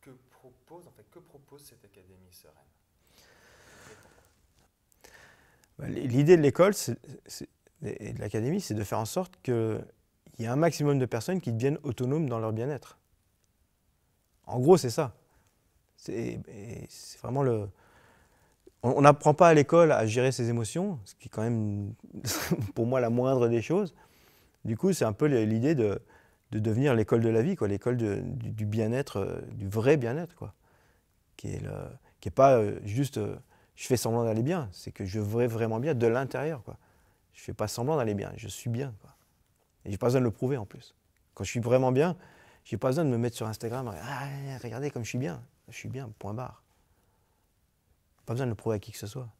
que propose, en que propose cette académie sereine bah, L'idée de l'école et de l'académie, c'est de faire en sorte qu'il y ait un maximum de personnes qui deviennent autonomes dans leur bien-être. En gros, c'est ça. C'est vraiment le. On n'apprend pas à l'école à gérer ses émotions, ce qui est quand même, pour moi, la moindre des choses. Du coup, c'est un peu l'idée de de devenir l'école de la vie, quoi, l'école du, bien-être, euh, du vrai bien-être, quoi. Qui est, qui est pas euh, juste euh, je fais semblant d'aller bien, c'est que je vais vraiment bien de l'intérieur, quoi. Je fais pas semblant d'aller bien, je suis bien, quoi. Et j'ai pas besoin de le prouver en plus. Quand je suis vraiment bien, j'ai pas besoin de me mettre sur Instagram, ah, regardez comme je suis bien, je suis bien, point barre. Pas besoin de le prouver à qui que ce soit.